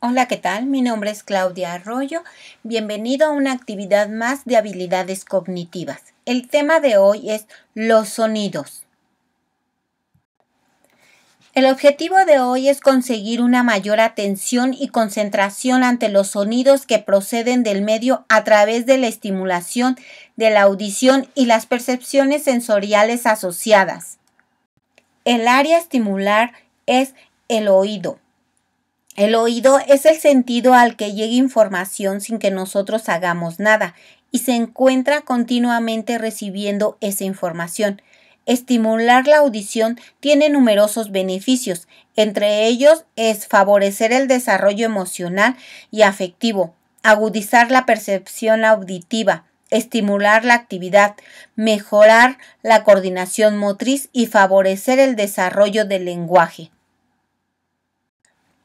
Hola, ¿qué tal? Mi nombre es Claudia Arroyo. Bienvenido a una actividad más de habilidades cognitivas. El tema de hoy es los sonidos. El objetivo de hoy es conseguir una mayor atención y concentración ante los sonidos que proceden del medio a través de la estimulación de la audición y las percepciones sensoriales asociadas. El área estimular es el oído el oído es el sentido al que llega información sin que nosotros hagamos nada y se encuentra continuamente recibiendo esa información. Estimular la audición tiene numerosos beneficios, entre ellos es favorecer el desarrollo emocional y afectivo, agudizar la percepción auditiva, estimular la actividad, mejorar la coordinación motriz y favorecer el desarrollo del lenguaje.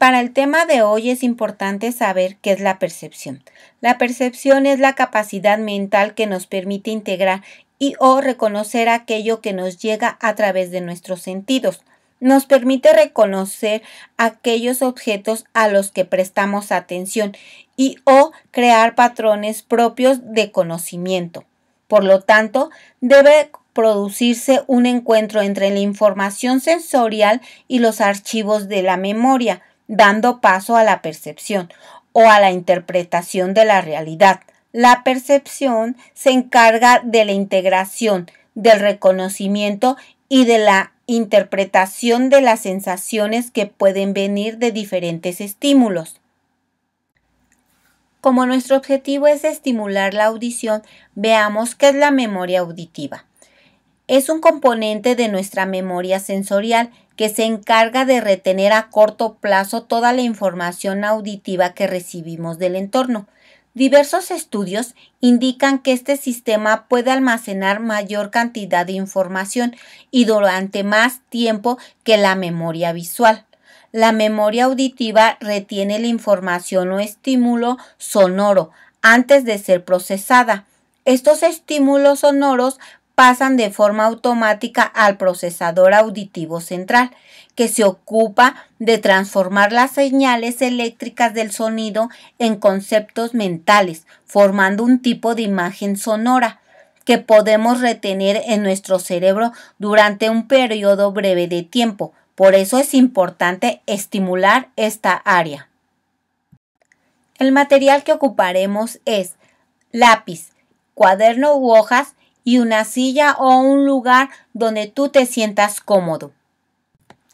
Para el tema de hoy es importante saber qué es la percepción. La percepción es la capacidad mental que nos permite integrar y o reconocer aquello que nos llega a través de nuestros sentidos. Nos permite reconocer aquellos objetos a los que prestamos atención y o crear patrones propios de conocimiento. Por lo tanto, debe producirse un encuentro entre la información sensorial y los archivos de la memoria dando paso a la percepción o a la interpretación de la realidad. La percepción se encarga de la integración, del reconocimiento y de la interpretación de las sensaciones que pueden venir de diferentes estímulos. Como nuestro objetivo es estimular la audición, veamos qué es la memoria auditiva. Es un componente de nuestra memoria sensorial que se encarga de retener a corto plazo toda la información auditiva que recibimos del entorno. Diversos estudios indican que este sistema puede almacenar mayor cantidad de información y durante más tiempo que la memoria visual. La memoria auditiva retiene la información o estímulo sonoro antes de ser procesada. Estos estímulos sonoros pasan de forma automática al procesador auditivo central, que se ocupa de transformar las señales eléctricas del sonido en conceptos mentales, formando un tipo de imagen sonora que podemos retener en nuestro cerebro durante un periodo breve de tiempo. Por eso es importante estimular esta área. El material que ocuparemos es lápiz, cuaderno u hojas y una silla o un lugar donde tú te sientas cómodo.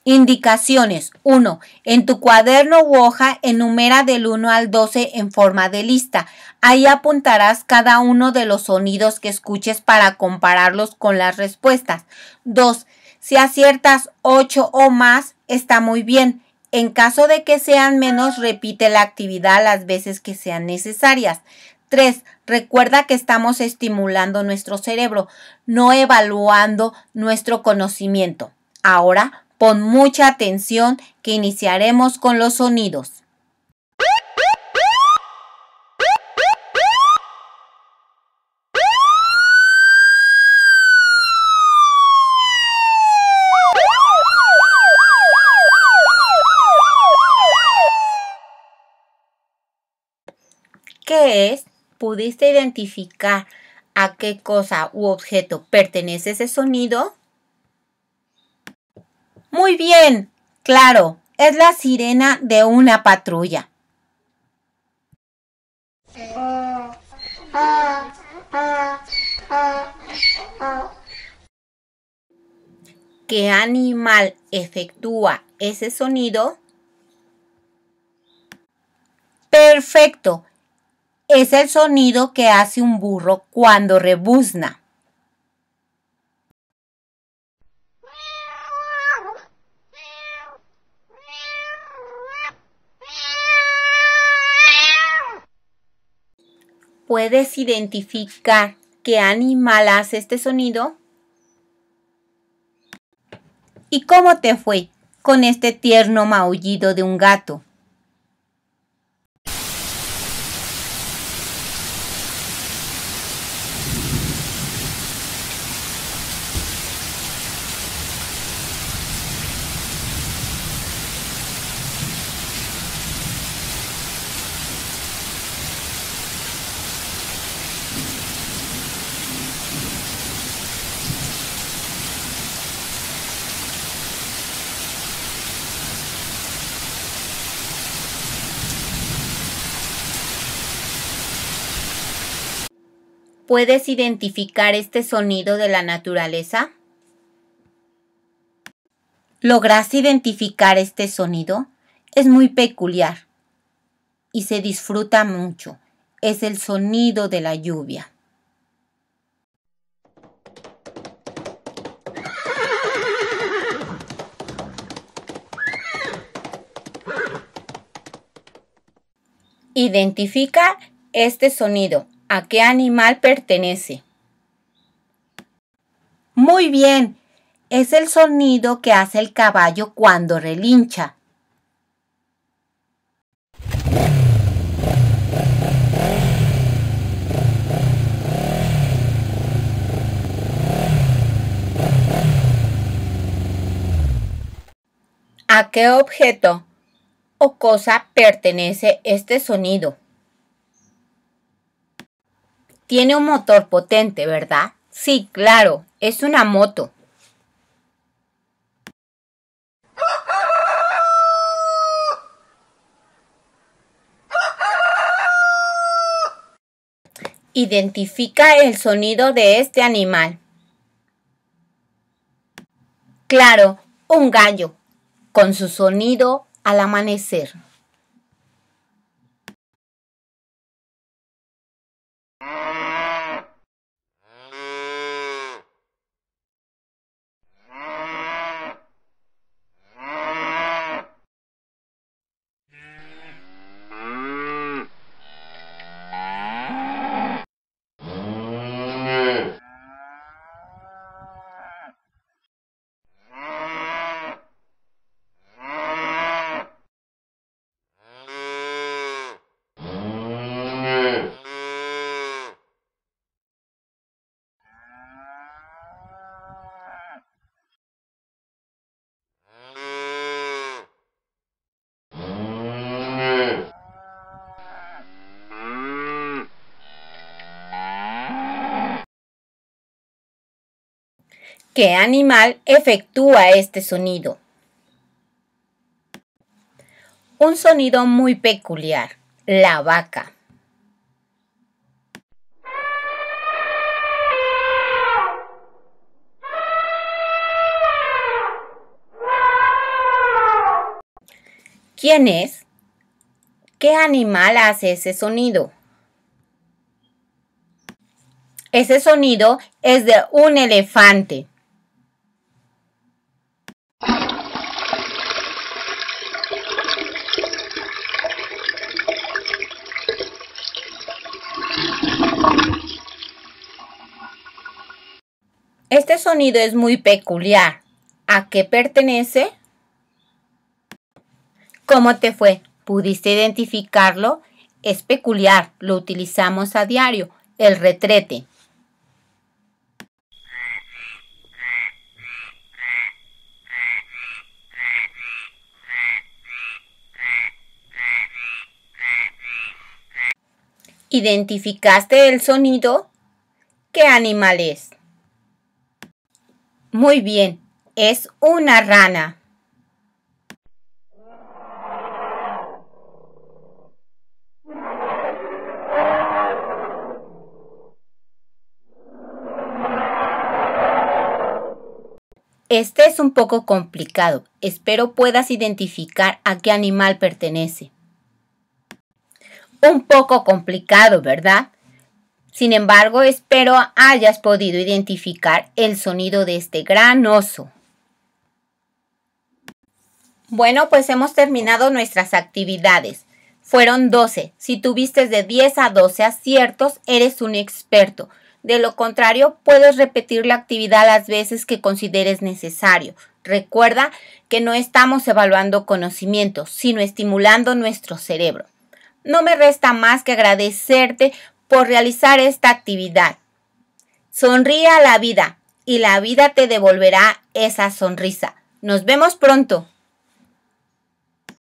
Indicaciones 1. En tu cuaderno u hoja enumera del 1 al 12 en forma de lista. Ahí apuntarás cada uno de los sonidos que escuches para compararlos con las respuestas. 2. Si aciertas 8 o más, está muy bien. En caso de que sean menos, repite la actividad las veces que sean necesarias. 3. Recuerda que estamos estimulando nuestro cerebro, no evaluando nuestro conocimiento. Ahora, pon mucha atención que iniciaremos con los sonidos. ¿Qué es? pudiste identificar a qué cosa u objeto pertenece ese sonido? Muy bien, claro, es la sirena de una patrulla. ¿Qué animal efectúa ese sonido? Perfecto es el sonido que hace un burro cuando rebuzna. ¿Puedes identificar qué animal hace este sonido? ¿Y cómo te fue con este tierno maullido de un gato? ¿Puedes identificar este sonido de la naturaleza? ¿Logras identificar este sonido? Es muy peculiar y se disfruta mucho. Es el sonido de la lluvia. Identifica este sonido a qué animal pertenece. Muy bien, es el sonido que hace el caballo cuando relincha. ¿A qué objeto o cosa pertenece este sonido? Tiene un motor potente, ¿verdad? Sí, claro, es una moto. Identifica el sonido de este animal. Claro, un gallo, con su sonido al amanecer. ¿Qué animal efectúa este sonido? Un sonido muy peculiar, la vaca. ¿Quién es? ¿Qué animal hace ese sonido? Ese sonido es de un elefante. sonido es muy peculiar. ¿A qué pertenece? ¿Cómo te fue? ¿Pudiste identificarlo? Es peculiar, lo utilizamos a diario, el retrete. ¿Identificaste el sonido? ¿Qué animal es? Muy bien, es una rana. Este es un poco complicado. Espero puedas identificar a qué animal pertenece. Un poco complicado, ¿verdad? Sin embargo, espero hayas podido identificar el sonido de este gran oso. Bueno, pues hemos terminado nuestras actividades. Fueron 12. Si tuviste de 10 a 12 aciertos, eres un experto. De lo contrario, puedes repetir la actividad las veces que consideres necesario. Recuerda que no estamos evaluando conocimientos, sino estimulando nuestro cerebro. No me resta más que agradecerte por realizar esta actividad. Sonríe a la vida y la vida te devolverá esa sonrisa. Nos vemos pronto.